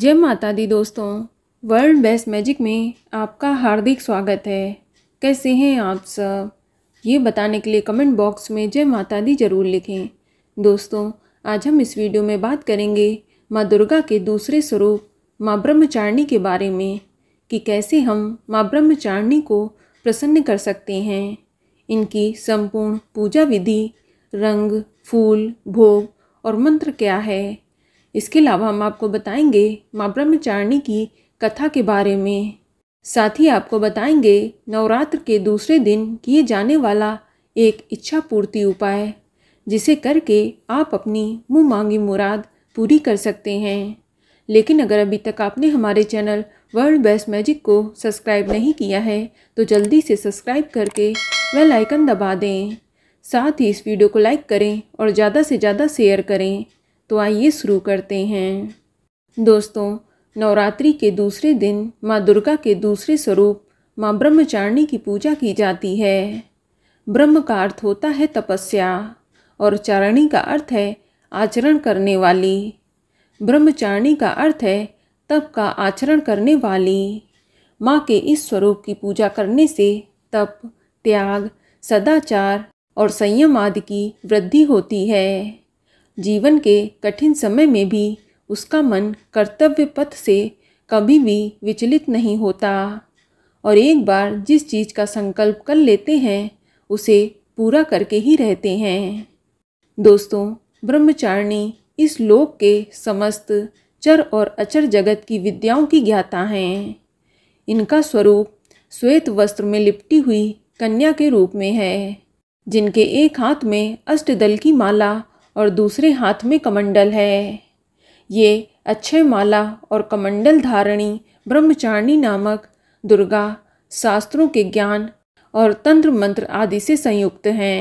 जय माता दी दोस्तों वर्ल्ड बेस्ट मैजिक में आपका हार्दिक स्वागत है कैसे हैं आप सब ये बताने के लिए कमेंट बॉक्स में जय माता दी ज़रूर लिखें दोस्तों आज हम इस वीडियो में बात करेंगे माँ दुर्गा के दूसरे स्वरूप माँ ब्रह्मचारिणी के बारे में कि कैसे हम माँ ब्रह्मचारिणी को प्रसन्न कर सकते हैं इनकी संपूर्ण पूजा विधि रंग फूल भोग और मंत्र क्या है इसके अलावा हम आपको बताएंगे माँ ब्रह्मचारिणी की कथा के बारे में साथ ही आपको बताएंगे नवरात्र के दूसरे दिन किए जाने वाला एक इच्छा पूर्ति उपाय जिसे करके आप अपनी मुँह मांगी मुराद पूरी कर सकते हैं लेकिन अगर अभी तक आपने हमारे चैनल वर्ल्ड बेस्ट मैजिक को सब्सक्राइब नहीं किया है तो जल्दी से सब्सक्राइब करके वेल आइकन दबा दें साथ ही इस वीडियो को लाइक करें और ज़्यादा से ज़्यादा शेयर करें तो आइए शुरू करते हैं दोस्तों नवरात्रि के दूसरे दिन माँ दुर्गा के दूसरे स्वरूप माँ ब्रह्मचारिणी की पूजा की जाती है ब्रह्म का अर्थ होता है तपस्या और चारणी का अर्थ है आचरण करने वाली ब्रह्मचारिणी का अर्थ है तप का आचरण करने वाली माँ के इस स्वरूप की पूजा करने से तप त्याग सदाचार और संयम आदि की वृद्धि होती है जीवन के कठिन समय में भी उसका मन कर्तव्य पथ से कभी भी विचलित नहीं होता और एक बार जिस चीज़ का संकल्प कर लेते हैं उसे पूरा करके ही रहते हैं दोस्तों ब्रह्मचारिणी इस लोक के समस्त चर और अचर जगत की विद्याओं की ज्ञाता हैं इनका स्वरूप श्वेत वस्त्र में लिपटी हुई कन्या के रूप में है जिनके एक हाथ में अष्टदल की माला और दूसरे हाथ में कमंडल है ये अच्छे माला और कमंडल धारणी ब्रह्मचारिणी नामक दुर्गा शास्त्रों के ज्ञान और तंत्र मंत्र आदि से संयुक्त हैं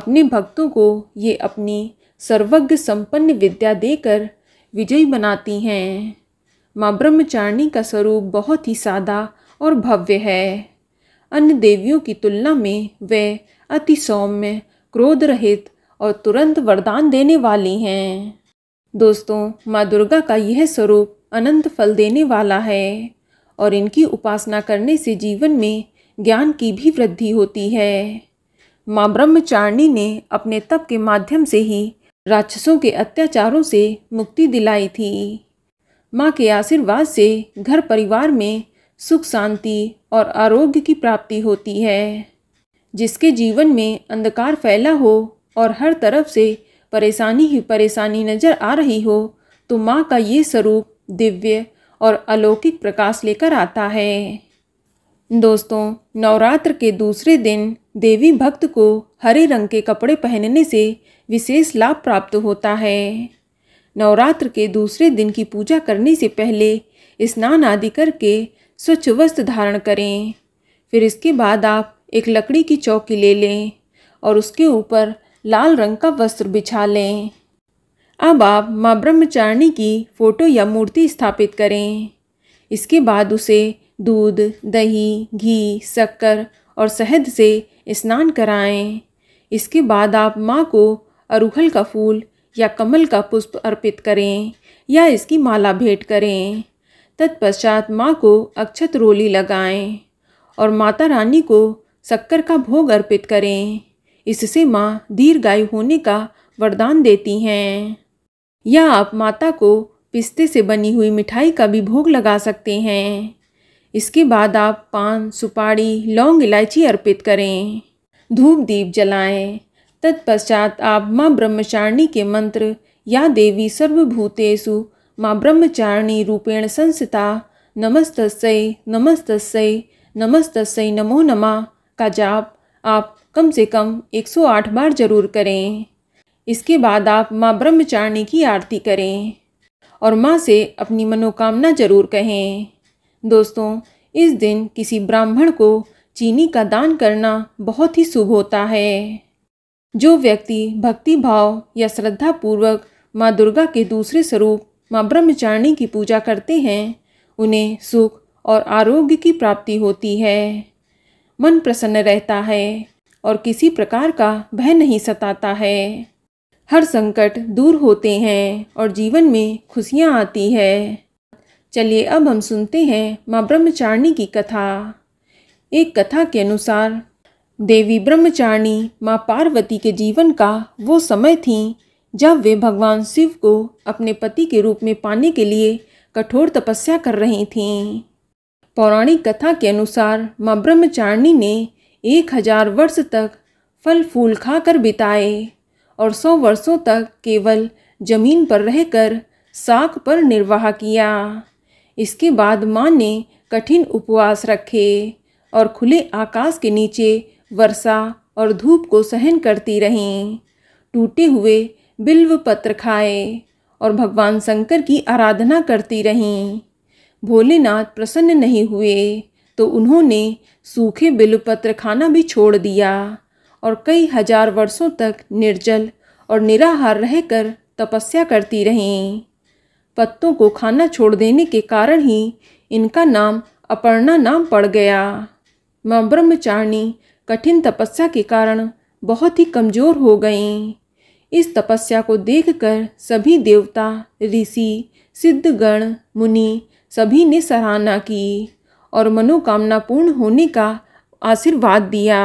अपने भक्तों को ये अपनी सर्वज्ञ संपन्न विद्या देकर विजयी बनाती हैं माँ ब्रह्मचारिणी का स्वरूप बहुत ही सादा और भव्य है अन्य देवियों की तुलना में वे अति सौम्य क्रोध रहित और तुरंत वरदान देने वाली हैं दोस्तों माँ दुर्गा का यह स्वरूप अनंत फल देने वाला है और इनकी उपासना करने से जीवन में ज्ञान की भी वृद्धि होती है माँ ब्रह्मचारिणी ने अपने तप के माध्यम से ही राक्षसों के अत्याचारों से मुक्ति दिलाई थी माँ के आशीर्वाद से घर परिवार में सुख शांति और आरोग्य की प्राप्ति होती है जिसके जीवन में अंधकार फैला हो और हर तरफ से परेशानी ही परेशानी नजर आ रही हो तो माँ का ये स्वरूप दिव्य और अलौकिक प्रकाश लेकर आता है दोस्तों नवरात्र के दूसरे दिन देवी भक्त को हरे रंग के कपड़े पहनने से विशेष लाभ प्राप्त होता है नवरात्र के दूसरे दिन की पूजा करने से पहले स्नान आदि करके स्वच्छ वस्त्र धारण करें फिर इसके बाद आप एक लकड़ी की चौकी ले लें और उसके ऊपर लाल रंग का वस्त्र बिछा लें अब आप माँ ब्रह्मचारिणी की फ़ोटो या मूर्ति स्थापित करें इसके बाद उसे दूध दही घी शक्कर और शहद से स्नान कराएं। इसके बाद आप माँ को अरुहल का फूल या कमल का पुष्प अर्पित करें या इसकी माला भेंट करें तत्पश्चात माँ को अक्षत रोली लगाएं और माता रानी को शक्कर का भोग अर्पित करें इससे माँ दीर्घायु होने का वरदान देती हैं या आप माता को पिस्ते से बनी हुई मिठाई का भी भोग लगा सकते हैं इसके बाद आप पान सुपारी लौंग इलायची अर्पित करें धूप दीप जलाएं तत्पश्चात आप माँ ब्रह्मचारिणी के मंत्र या देवी सर्वभूतेषु माँ ब्रह्मचारिणी रूपेण संस्था नमस्तस्य नमस्तस्य नमस्तस्य नमो नमा का जाप आप कम से कम 108 बार जरूर करें इसके बाद आप माँ ब्रह्मचारिणी की आरती करें और माँ से अपनी मनोकामना जरूर कहें दोस्तों इस दिन किसी ब्राह्मण को चीनी का दान करना बहुत ही शुभ होता है जो व्यक्ति भक्ति भाव या श्रद्धा पूर्वक माँ दुर्गा के दूसरे स्वरूप माँ ब्रह्मचारिणी की पूजा करते हैं उन्हें सुख और आरोग्य की प्राप्ति होती है मन प्रसन्न रहता है और किसी प्रकार का भय नहीं सताता है हर संकट दूर होते हैं और जीवन में खुशियाँ आती है चलिए अब हम सुनते हैं माँ ब्रह्मचारिणी की कथा एक कथा के अनुसार देवी ब्रह्मचारिणी माँ पार्वती के जीवन का वो समय थी जब वे भगवान शिव को अपने पति के रूप में पाने के लिए कठोर तपस्या कर रही थीं पौराणिक कथा के अनुसार माँ ब्रह्मचारिणी ने एक हजार वर्ष तक फल फूल खाकर बिताए और सौ वर्षों तक केवल जमीन पर रहकर साग पर निर्वाह किया इसके बाद माँ ने कठिन उपवास रखे और खुले आकाश के नीचे वर्षा और धूप को सहन करती रहीं टूटे हुए बिल्व पत्र खाए और भगवान शंकर की आराधना करती रहीं भोलेनाथ प्रसन्न नहीं हुए तो उन्होंने सूखे बिलपत्र खाना भी छोड़ दिया और कई हजार वर्षों तक निर्जल और निराहार रहकर तपस्या करती रहीं पत्तों को खाना छोड़ देने के कारण ही इनका नाम अपर्णा नाम पड़ गया मां ब्रह्मचारिणी कठिन तपस्या के कारण बहुत ही कमज़ोर हो गईं इस तपस्या को देखकर सभी देवता ऋषि सिद्धगण मुनि सभी ने सराहना की और मनोकामना पूर्ण होने का आशीर्वाद दिया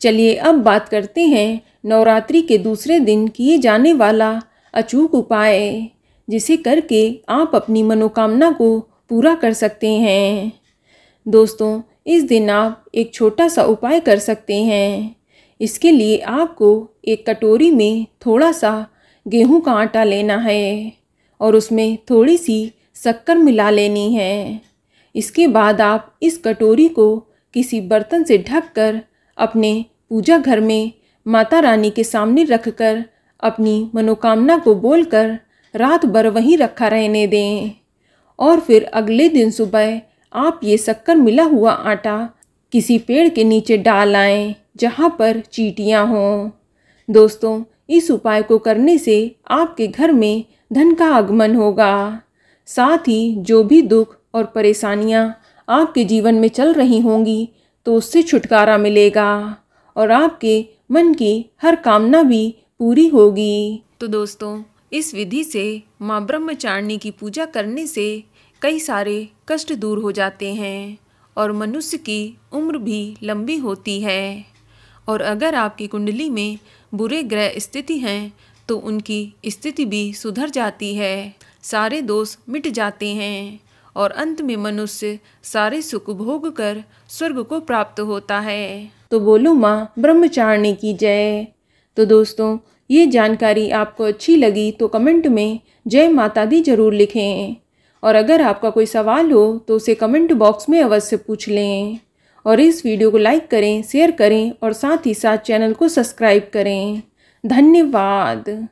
चलिए अब बात करते हैं नवरात्रि के दूसरे दिन किए जाने वाला अचूक उपाय जिसे करके आप अपनी मनोकामना को पूरा कर सकते हैं दोस्तों इस दिन आप एक छोटा सा उपाय कर सकते हैं इसके लिए आपको एक कटोरी में थोड़ा सा गेहूं का आटा लेना है और उसमें थोड़ी सी शक्कर मिला लेनी है इसके बाद आप इस कटोरी को किसी बर्तन से ढककर अपने पूजा घर में माता रानी के सामने रखकर अपनी मनोकामना को बोलकर रात भर वहीं रखा रहने दें और फिर अगले दिन सुबह आप ये शक्कर मिला हुआ आटा किसी पेड़ के नीचे डाल आएँ जहाँ पर चीटियाँ हों दोस्तों इस उपाय को करने से आपके घर में धन का आगमन होगा साथ ही जो भी दुख और परेशानियाँ आपके जीवन में चल रही होंगी तो उससे छुटकारा मिलेगा और आपके मन की हर कामना भी पूरी होगी तो दोस्तों इस विधि से माँ ब्रह्मचारिणी की पूजा करने से कई सारे कष्ट दूर हो जाते हैं और मनुष्य की उम्र भी लंबी होती है और अगर आपकी कुंडली में बुरे ग्रह स्थिति हैं तो उनकी स्थिति भी सुधर जाती है सारे दोष मिट जाते हैं और अंत में मनुष्य सारे सुख भोग कर स्वर्ग को प्राप्त होता है तो बोलो माँ ब्रह्मचारिणी की जय तो दोस्तों ये जानकारी आपको अच्छी लगी तो कमेंट में जय माता दी जरूर लिखें और अगर आपका कोई सवाल हो तो उसे कमेंट बॉक्स में अवश्य पूछ लें और इस वीडियो को लाइक करें शेयर करें और साथ ही साथ चैनल को सब्सक्राइब करें धन्यवाद